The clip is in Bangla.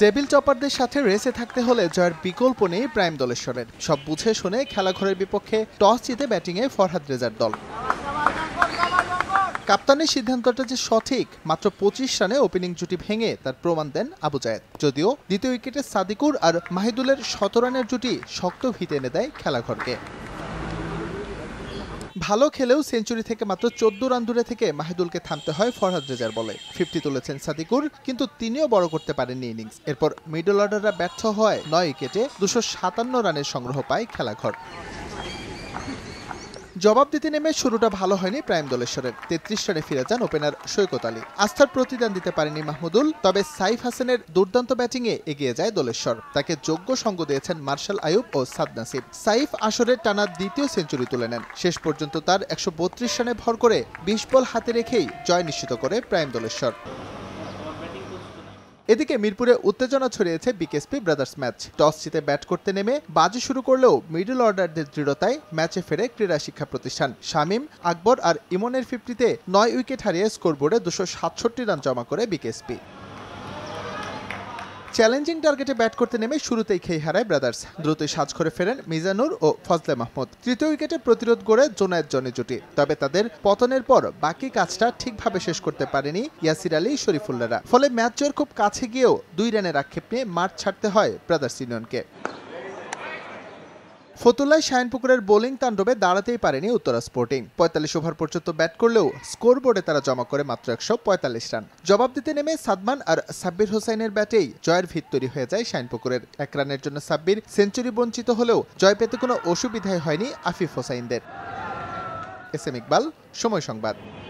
টেবিল টপারদের সাথে রেসে থাকতে হলে জয়ের বিকল্প নেই প্রাইম দলেশ্বরের সব বুঝে শুনে খেলাঘরের বিপক্ষে টস জিতে ব্যাটিংয়ে ফরহাদ রেজার দল কাপ্তানের সিদ্ধান্তটা যে সঠিক মাত্র পঁচিশ রানে ওপেনিং জুটি ভেঙে তার প্রমাণ দেন আবু জায়দ যদিও দ্বিতীয় উইকেটে সাদিকুর আর মাহিদুলের শত রানের জুটি শক্ত ভিতে এনে দেয় খেলাঘরকে ভালো খেলেও সেঞ্চুরি থেকে মাত্র চোদ্দ রান দূরে থেকে মাহিদুলকে থামতে হয় ফরহাদ রেজার বলে ফিফটি তুলেছেন সাদিকুর কিন্তু তিনিও বড় করতে পারেননি ইনিংস এরপর মিডল অর্ডাররা ব্যর্থ হয় নয় উইকেটে দুশো সাতান্ন রানের সংগ্রহ পায় খেলাঘর জবাব দিতে নেমে শুরুটা ভালো হয়নি প্রাইম দলেশ্বরের তেত্রিশ রানে ফিরে যান ওপেনার সৈকত আলী আস্থার প্রতিদান দিতে পারেনি মাহমুদুল তবে সাইফ হাসানের দুর্দান্ত ব্যাটিংয়ে এগিয়ে যায় দলেশ্বর তাকে যোগ্য সঙ্গ দিয়েছেন মার্শাল আয়ুব ও সাদ নাসিব সাইফ আসরের টানা দ্বিতীয় সেঞ্চুরি তুলে নেন শেষ পর্যন্ত তার একশো রানে ভর করে বিশ বল হাতে রেখেই জয় নিশ্চিত করে প্রাইম দলেশ্বর এদিকে মিরপুরে উত্তেজনা ছড়িয়েছে বিকেএসপি ব্রাদার্স ম্যাচ টস জিতে ব্যাট করতে নেমে বাজি শুরু করলেও মিডল অর্ডারদের দৃঢ়তায় ম্যাচে ফেরে ক্রীড়া শিক্ষা প্রতিষ্ঠান শামীম আকবর আর ইমনের ফিফটিতে নয় উইকেট হারিয়ে স্কোরবোর্ডে দুশো সাতষট্টি রান জমা করে বিকেএসপি চ্যালেঞ্জিং টার্গেটে ব্যাট করতে নেমে শুরুতেই খেই হারায় ব্রাদার্স দ্রুতই সাজ করে ফেরেন মিজানুর ও ফজলে মাহমুদ তৃতীয় উইকেটে প্রতিরোধ গড়ে জোনায়েত জনে জুটি তবে তাদের পতনের পর বাকি কাজটা ঠিকভাবে শেষ করতে পারেনি ইয়াসির আলী শরীফুল্লারা ফলে ম্যাচ জয়ের খুব কাছে গিয়েও দুই রানের আক্ষেপ নিয়ে মাঠ ছাড়তে হয় ব্রাদার্স ইউনিয়নকে ফতুল্লায় শায়নপুকুরের বোলিং তাণ্ডবে দাঁড়াতেই পারেনি উত্তরা স্পোর্টিং পঁয়তাল্লিশ ওভার পর্যন্ত ব্যাট করলেও স্কোরবোর্ডে তারা জমা করে মাত্র একশো পঁয়তাল্লিশ রান জবাব দিতে নেমে সাদমান আর সাব্বির হোসাইনের ব্যাটেই জয়ের ভিত তৈরি হয়ে যায় শায়নপুকুরের এক রানের জন্য সাব্বির সেঞ্চুরি বঞ্চিত হলেও জয় পেতে কোনো অসুবিধাই হয়নি আফিফ হোসাইনদের এস এম ইকবাল সময় সংবাদ